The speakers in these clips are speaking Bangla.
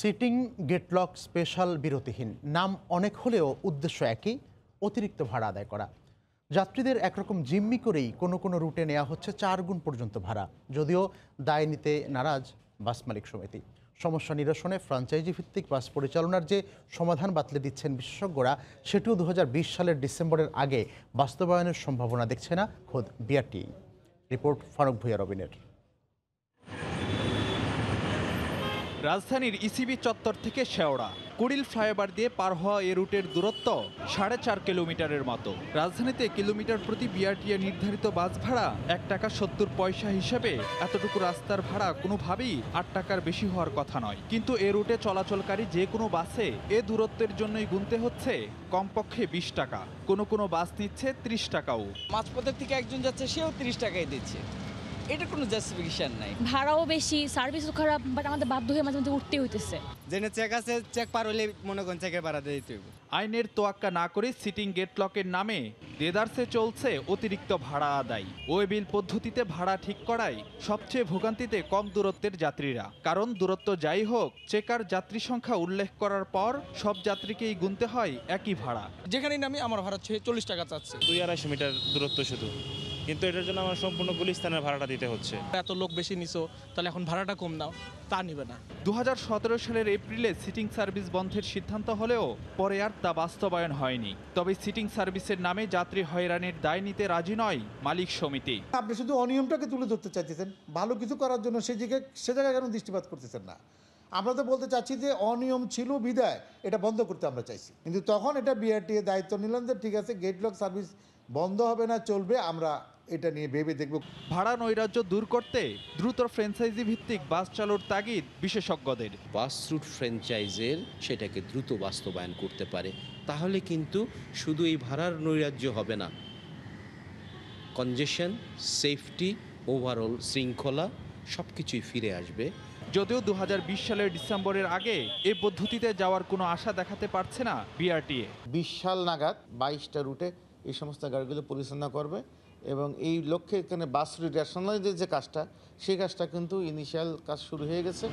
সিটিং গেটলক স্পেশাল বিরতিহীন নাম অনেক হলেও উদ্দেশ্য একই অতিরিক্ত ভাড়া আদায় করা যাত্রীদের একরকম জিম্মি করেই কোনো কোনো রুটে নেওয়া হচ্ছে চার গুণ পর্যন্ত ভাড়া যদিও দায় নিতে নারাজ বাস মালিক সমিতি সমস্যা নিরসনে ফ্রাঞ্চাইজি ভিত্তিক বাস পরিচালনার যে সমাধান বাতলে দিচ্ছেন বিশেষজ্ঞরা সেটিও দু সালের ডিসেম্বরের আগে বাস্তবায়নের সম্ভাবনা দেখছে না খোদ বিআরটি রিপোর্ট ফারুক ভুইয়া রবিনের রাজধানীর ইসিবি e চত্বর থেকে শেওড়া কুড়িল ফ্লাইওভার দিয়ে পার হওয়া এ রুটের দূরত্ব সাড়ে চার কিলোমিটারের মতো রাজধানীতে কিলোমিটার প্রতি বিআরটিএ নির্ধারিত বাস ভাড়া এক টাকা সত্তর পয়সা হিসেবে এতটুকু রাস্তার ভাড়া কোনোভাবেই আট টাকার বেশি হওয়ার কথা নয় কিন্তু এ রুটে চলাচলকারী যে কোনো বাসে এ দূরত্বের জন্যই গুনতে হচ্ছে কমপক্ষে বিশ টাকা কোনো কোনো বাস নিচ্ছে ত্রিশ টাকাও মাঝপথের থেকে একজন যাচ্ছে সেও ত্রিশ টাকাই দিচ্ছে এটা কোনো জাস্টিফিকেশন নাই ভাড়াও বেশি সার্ভিসও খারাপ বাট আমাদের বাধ্য হয়ে মাঝে মাঝে উঠতে হইতেছে জেনে চেক আছে চেক পার হলে মনে করেন চেকের পারা দিয়ে দিতে আইনের তোয়াক্কা না করে সিটিং গেট লকের নামে দেদারসে চলছে অতিরিক্ত ভাড়া আদায় ওই বিল পদ্ধতিতে ভাড়া ঠিক করাই সবচেয়ে ভোগান্তিতে কম দূরত্বের যাত্রীরা কারণ দূরত্ব যাই হোক চেকার যাত্রী সংখ্যা উল্লেখ করার পর সব যাত্রীকেই গুনতে হয় একই ভাড়া যেখানে নামি আমার ভাড়া চল্লিশ টাকা চাচ্ছে দুই আড়াইশো মিটার দূরত্ব শুধু কিন্তু এটার জন্য আমার সম্পূর্ণ গুলিস্তানের ভাড়াটা দিতে হচ্ছে এত লোক বেশি নিছো তাহলে এখন ভাড়াটা কম নাও তা নিবে না দু সালের এপ্রিলে সিটিং সার্ভিস বন্ধের সিদ্ধান্ত হলেও পরে আর তা বাস্তবায়ন হয়নি তবে সিটিং সার্ভিসের নামে যাত্রী হয়রানির দায় নিতে রাজি নয় মালিক সমিতি আপনি শুধু অনিয়মটাকে তুলে ধরতে চাইতেছেন ভালো কিছু করার জন্য সেই জায়গায় সে জায়গায় কেন দৃষ্টিপাত করতেছেন না আমরা তো বলতে চাচ্ছি যে অনিয়ম ছিল বিদায় এটা বন্ধ করতে আমরা চাইছি কিন্তু তখন এটা বিআরটিএ দায়িত্ব নিলাম যে ঠিক আছে গেট লক সার্ভিস বন্ধ হবে না চলবে আমরা এটা নিয়ে ভেবে দেখব ভাড়া নৈরাজ্য দূর করতে দ্রুত ফ্র্যাঞ্চাইজি ভিত্তিক বাস চালুর তাগিদ বিশেষজ্ঞদের বাস রুট ফ্র্যাঞ্চাইজের সেটাকে দ্রুত বাস্তবায়ন করতে পারে তাহলে কিন্তু শুধু এই ভাড়ার নৈরাজ্য হবে না কনজেশন সেফটি ওভারঅল শৃঙ্খলা সব কিছুই ফিরে আসবে যদিও দু সালের ডিসেম্বরের আগে এ পদ্ধতিতে যাওয়ার কোনো আশা দেখাতে পারছে না বিআরটিএ বিশ সাল নাগাদ বাইশটা রুটে এই সমস্ত গাড়িগুলো পরিচালনা করবে এবং এই লক্ষ্যে এখানে বাস রিডাকশনালের যে কাজটা সেই কাজটা কিন্তু ইনিশিয়াল কাজ শুরু হয়ে গেছে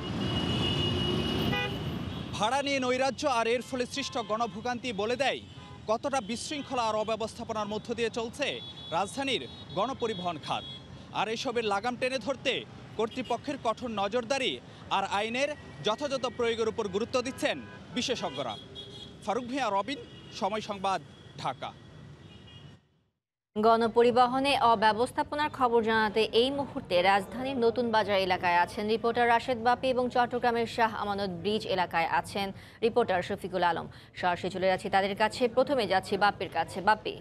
ভাড়া নিয়ে নৈরাজ্য আর এর ফলে সৃষ্ট গণভোগান্তি বলে দেয় কতটা বিশৃঙ্খলা আর অব্যবস্থাপনার মধ্য দিয়ে চলছে রাজধানীর গণপরিবহন খাত আর এসবের লাগাম টেনে ধরতে কর্তৃপক্ষের কঠোর নজরদারি আর আইনের যথাযথ প্রয়োগের উপর গুরুত্ব দিচ্ছেন বিশেষজ্ঞরা ফারুক ভিয়া রবিন সময় সংবাদ ঢাকা গণপরিবহনে অব্যবস্থাপনার খবর জানাতে এই মুহূর্তে রাজধানীর নতুন বাজার এলাকায় আছেন রিপোর্টার রাশেদ বাপি এবং চট্টগ্রামের শাহ আমানত ব্রিজ এলাকায় আছেন রিপোর্টার শফিকুল আলম সরাসরি চলে যাচ্ছি তাদের কাছে প্রথমে যাচ্ছি বাপির কাছে বাপি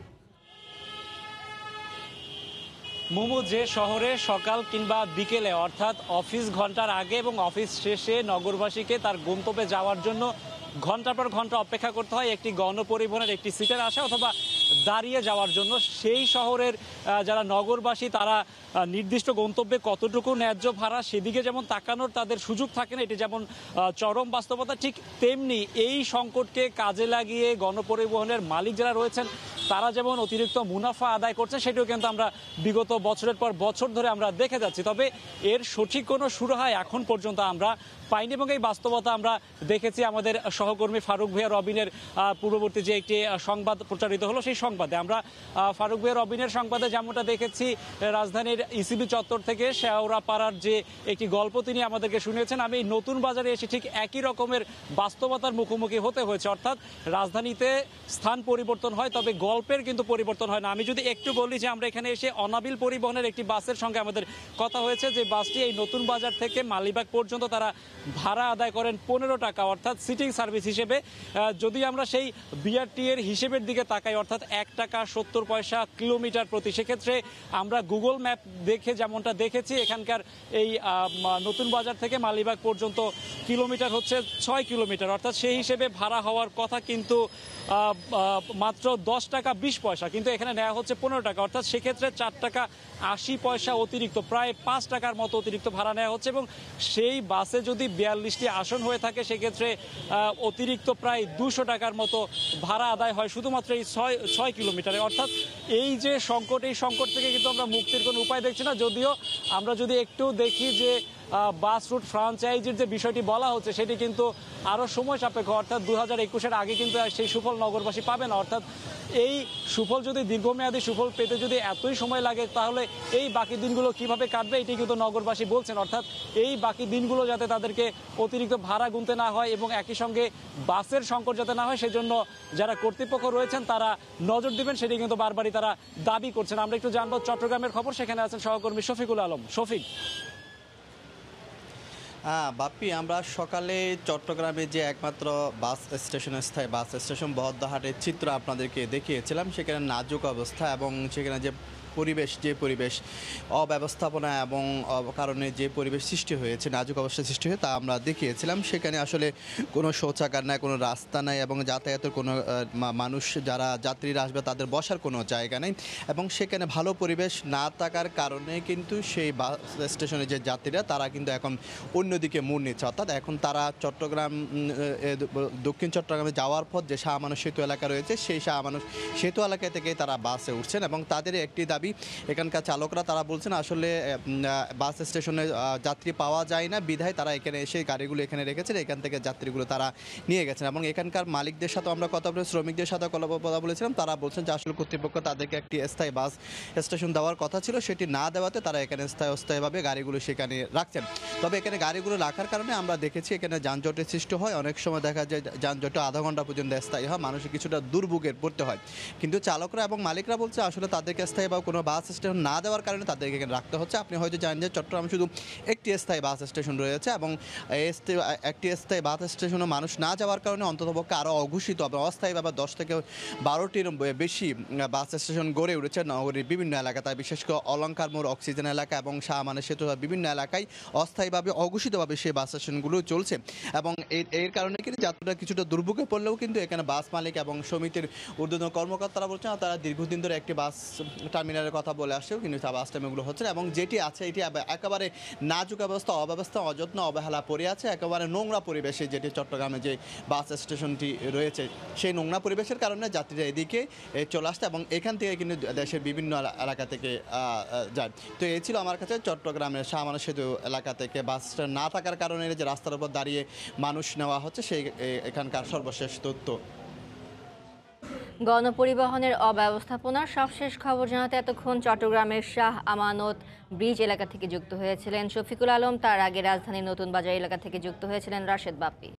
মোমো যে শহরে সকাল কিংবা বিকেলে অর্থাৎ অফিস ঘন্টার আগে এবং অফিস শেষে নগরবাসীকে তার গন্তব্যে যাওয়ার জন্য ঘন্টার পর ঘন্টা অপেক্ষা করতে হয় একটি গণপরিবহনের একটি সিটের আসা অথবা দাঁড়িয়ে যাওয়ার জন্য সেই শহরের যারা নগরবাসী তারা নির্দিষ্ট গন্তব্যে কতটুকু ন্যায্য ভাড়া সেদিকে যেমন তাকানোর তাদের সুযোগ থাকে না এটি যেমন চরম বাস্তবতা ঠিক তেমনি এই সংকটকে কাজে লাগিয়ে গণপরিবহনের মালিক যারা রয়েছেন তারা যেমন অতিরিক্ত মুনাফা আদায় করছে সেটিও কিন্তু আমরা বিগত বছরের পর বছর ধরে আমরা দেখে যাচ্ছি তবে এর সঠিক কোনো সুরাহা এখন পর্যন্ত আমরা পাইনি এবং এই বাস্তবতা আমরা দেখেছি আমাদের সহকর্মী ফারুক ভাইয়া রবিনের পূর্ববর্তী যে একটি সংবাদ প্রচারিত হলো সেই সংবাদে আমরা ফারুক ভাইয়া রবিনের সংবাদে যেমনটা দেখেছি রাজধানীর ইসিবি e চত্বর থেকে পাড়ার যে একটি গল্প তিনি আমাদেরকে শুনিয়েছেন আমি নতুন বাজারে এসে ঠিক একই রকমের বাস্তবতার মুখোমুখি হতে হয়েছে অর্থাৎ রাজধানীতে স্থান পরিবর্তন হয় তবে গল গল্পের কিন্তু পরিবর্তন হয় না আমি যদি একটু বলি যে আমরা এখানে এসে অনাবিল পরিবহনের একটি বাসের সঙ্গে আমাদের কথা হয়েছে যে বাসটি এই নতুন বাজার থেকে মালিবাগ পর্যন্ত তারা ভাড়া আদায় করেন পনেরো টাকা অর্থাৎ সিটিং সার্ভিস হিসেবে যদি আমরা সেই বিআরটি এর হিসেবের দিকে তাকাই অর্থাৎ এক টাকা সত্তর পয়সা কিলোমিটার প্রতি সেক্ষেত্রে আমরা গুগল ম্যাপ দেখে যেমনটা দেখেছি এখানকার এই নতুন বাজার থেকে মালিবাগ পর্যন্ত কিলোমিটার হচ্ছে ছয় কিলোমিটার অর্থাৎ সেই হিসেবে ভাড়া হওয়ার কথা কিন্তু মাত্র দশ টাকা টাকা বিশ পয়সা কিন্তু এখানে নেওয়া হচ্ছে পনেরো টাকা অর্থাৎ সেক্ষেত্রে চার টাকা আশি পয়সা অতিরিক্ত প্রায় পাঁচ টাকার মতো অতিরিক্ত ভাড়া নেওয়া হচ্ছে এবং সেই বাসে যদি বিয়াল্লিশটি আসন হয়ে থাকে সেক্ষেত্রে অতিরিক্ত প্রায় দুশো টাকার মতো ভাড়া আদায় হয় শুধুমাত্র এই ছয় ছয় কিলোমিটারে অর্থাৎ এই যে সংকট এই সংকট থেকে কিন্তু আমরা মুক্তির কোনো উপায় দেখছি না যদিও আমরা যদি একটু দেখি যে বাস রুট ফ্রাঞ্চাইজির যে বিষয়টি বলা হচ্ছে সেটি কিন্তু আরও সময় সাপেক্ষ অর্থাৎ দু হাজার একুশের আগে কিন্তু সেই সুফল নগরবাসী পাবে না অর্থাৎ এই সুফল যদি দীর্ঘমেয়াদী সুফল পেতে যদি এতই সময় লাগে তাহলে এই বাকি দিনগুলো কিভাবে কাটবে এটি কিন্তু নগরবাসী বলছেন অর্থাৎ এই বাকি দিনগুলো যাতে তাদেরকে অতিরিক্ত ভাড়া গুনতে না হয় এবং একই সঙ্গে বাসের সংকট যাতে না হয় সেজন্য যারা কর্তৃপক্ষ রয়েছেন তারা নজর দিবেন সেটি কিন্তু বারবারই তারা দাবি করছেন আমরা একটু জানবো চট্টগ্রামের খবর সেখানে আছেন সহকর্মী শফিকুল আলম শফিক হ্যাঁ বাপ্পি আমরা সকালে চট্টগ্রামে যে একমাত্র বাস স্টেশন স্থায়ী বাস স্টেশন বহদ্দাহাটের চিত্র আপনাদেরকে দেখিয়েছিলাম সেখানে নাজুক অবস্থা এবং সেখানে যে পরিবেশ যে পরিবেশ অব্যবস্থাপনা এবং কারণে যে পরিবেশ সৃষ্টি হয়েছে নাজুক অবস্থা সৃষ্টি হয়ে তা আমরা দেখিয়েছিলাম সেখানে আসলে কোনো শৌচাগার নাই কোনো রাস্তা নাই এবং যাতায়াতের কোনো মানুষ যারা যাত্রীরা আসবে তাদের বসার কোনো জায়গা নেই এবং সেখানে ভালো পরিবেশ না থাকার কারণে কিন্তু সেই বাস স্টেশনে যে যাত্রীরা তারা কিন্তু এখন অন্যদিকে মোড় নিচ্ছে অর্থাৎ এখন তারা চট্টগ্রাম দক্ষিণ চট্টগ্রামে যাওয়ার পর যে মানুষ সেতু এলাকা রয়েছে সেই মানুষ সেতু এলাকা থেকে তারা বাসে উঠছেন এবং তাদের একটি দাবি দাবি এখানকার চালকরা তারা বলছেন আসলে বাস স্টেশনে যাত্রী পাওয়া যায় না বিধায় তারা এখানে এসে গাড়িগুলো এখানে রেখেছেন এখান থেকে যাত্রীগুলো তারা নিয়ে গেছেন এবং এখানকার মালিকদের সাথে আমরা কথা বলে শ্রমিকদের সাথে কথা বলেছিলাম তারা বলছেন যে আসলে কর্তৃপক্ষ তাদেরকে একটি স্থায়ী বাস স্টেশন দেওয়ার কথা ছিল সেটি না দেওয়াতে তারা এখানে স্থায়ী অস্থায়ীভাবে গাড়িগুলো সেখানে রাখছেন তবে এখানে গাড়িগুলো রাখার কারণে আমরা দেখেছি এখানে যানজটের সৃষ্টি হয় অনেক সময় দেখা যায় যানজটে আধা ঘন্টা পর্যন্ত স্থায়ী হয় মানুষের কিছুটা দুর্ভোগের পড়তে হয় কিন্তু চালকরা এবং মালিকরা বলছে আসলে তাদেরকে স্থায়ী বা কোনো কোনো বাস স্টেশন না দেওয়ার কারণে তাদেরকে এখানে রাখতে হচ্ছে আপনি হয়তো জানেন যে চট্টগ্রামে শুধু একটি স্থায়ী বাস স্টেশন রয়েছে এবং একটি স্থায়ী বাস স্টেশনে মানুষ না যাওয়ার কারণে অন্ততপক্ষে আরও অঘোষিত অস্থায়ীভাবে দশ থেকে বারোটির বেশি বাস স্টেশন গড়ে উঠেছে নগরীর বিভিন্ন এলাকা তাই বিশেষ করে অলঙ্কার মোড় অক্সিজেন এলাকা এবং মানে সেতু বিভিন্ন এলাকায় অস্থায়ীভাবে অঘোষিতভাবে সেই বাস স্টেশনগুলো চলছে এবং এর কারণে কিন্তু যাত্রীরা কিছুটা দুর্ভোগে পড়লেও কিন্তু এখানে বাস মালিক এবং সমিতির ঊর্ধ্বতন কর্মকর্তারা বলছেন তারা দীর্ঘদিন ধরে একটি বাস টার্মিনাল টার্মিনালের কথা বলে আসছেও কিন্তু বাস টার্মিনালগুলো হচ্ছে না এবং যেটি আছে এটি একেবারে নাজুক অবস্থা অব্যবস্থা অযত্ন অবহেলা পড়ে আছে একেবারে নোংরা পরিবেশে যেটি চট্টগ্রামে যে বাস স্টেশনটি রয়েছে সেই নোংরা পরিবেশের কারণে যাত্রীরা এদিকে চলে আসতে এবং এখান থেকে কিন্তু দেশের বিভিন্ন এলাকা থেকে যায় তো এ ছিল আমার কাছে চট্টগ্রামের শাহমানা সেতু এলাকা থেকে বাস না থাকার কারণে যে রাস্তার উপর দাঁড়িয়ে মানুষ নেওয়া হচ্ছে সেই এখানকার সর্বশেষ তথ্য গণপরিবহনের অব্যবস্থাপনার সবশেষ খবর জানাতে এতক্ষণ চট্টগ্রামের শাহ আমানত ব্রিজ এলাকা থেকে যুক্ত হয়েছিলেন শফিকুল আলম তার আগে রাজধানীর নতুন বাজার এলাকা থেকে যুক্ত হয়েছিলেন রাশেদ বাপ্পি